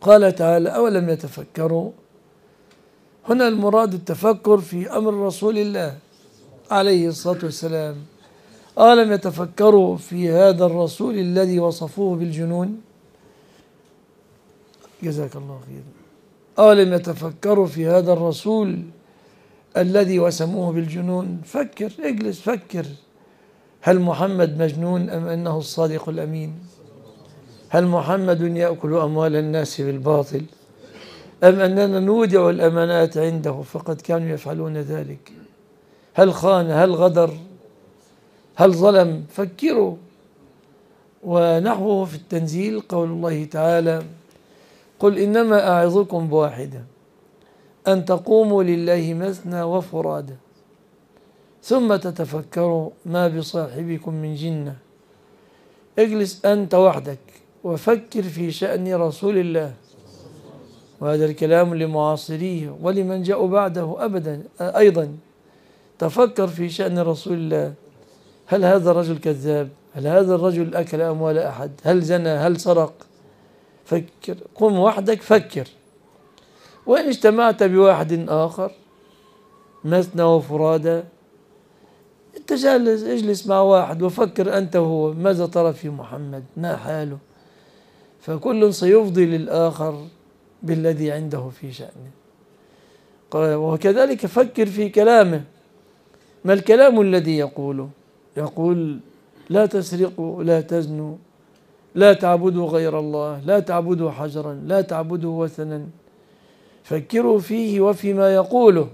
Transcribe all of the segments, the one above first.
قال تعالى أولم يتفكروا هنا المراد التفكر في أمر رسول الله عليه الصلاة والسلام ألم يتفكروا في هذا الرسول الذي وصفوه بالجنون جزاك الله خيرا ألم يتفكروا في هذا الرسول الذي وسموه بالجنون فكر اجلس فكر هل محمد مجنون أم أنه الصادق الأمين هل محمد يأكل أموال الناس بالباطل أم أننا نودع الأمانات عنده فقد كانوا يفعلون ذلك هل خان هل غدر هل ظلم فكروا ونحوه في التنزيل قول الله تعالى قل إنما أعظكم بواحدة أن تقوموا لله مثنى وفرادى ثم تتفكروا ما بصاحبكم من جنة اجلس أنت وحدك وفكر في شأن رسول الله وهذا الكلام لمعاصريه ولمن جاء بعده أبدا أيضا تفكر في شأن رسول الله هل هذا الرجل كذاب هل هذا الرجل أكل أموال أحد هل زنى هل سرق فكر قم وحدك فكر وإن اجتمعت بواحد آخر مثنى وفرادى تجلس اجلس مع واحد وفكر أنت هو ماذا ترى في محمد ما حاله فكل سيفضي للآخر بالذي عنده في شأنه وكذلك فكر في كلامه ما الكلام الذي يقوله يقول لا تسرقوا لا تزنوا لا تعبدوا غير الله لا تعبدوا حجرا لا تعبدوا وثنا فكروا فيه وفيما يقوله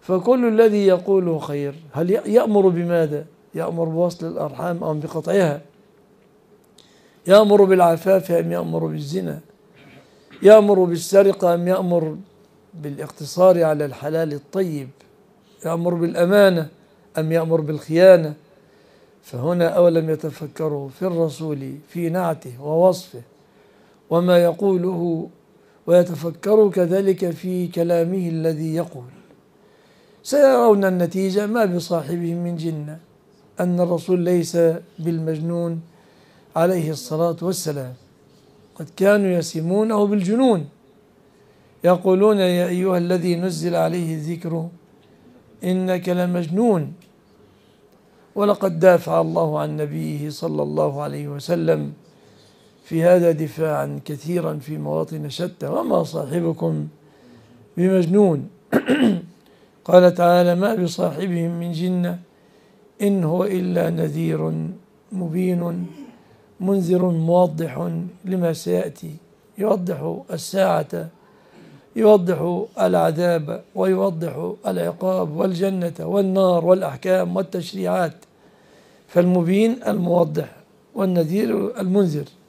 فكل الذي يقوله خير هل يأمر بماذا يأمر بوصل الأرحام أم بقطعها يأمر بالعفاف أم يأمر بالزنا يأمر بالسرقة أم يأمر بالاقتصار على الحلال الطيب يأمر بالأمانة أم يأمر بالخيانة فهنا أولم يتفكروا في الرسول في نعته ووصفه وما يقوله ويتفكروا كذلك في كلامه الذي يقول سيرون النتيجة ما بصاحبهم من جنة أن الرسول ليس بالمجنون عليه الصلاة والسلام قد كانوا يسمونه بالجنون يقولون يا أيها الذي نزل عليه الذكر إنك لمجنون ولقد دافع الله عن نبيه صلى الله عليه وسلم في هذا دفاعا كثيرا في مواطن شتى وما صاحبكم بمجنون قال تعالى ما بصاحبهم من جنة إن هو إلا نذير مبين منذر موضح لما سيأتي يوضح الساعة يوضح العذاب ويوضح العقاب والجنة والنار والأحكام والتشريعات فالمبين الموضح والنذير المنذر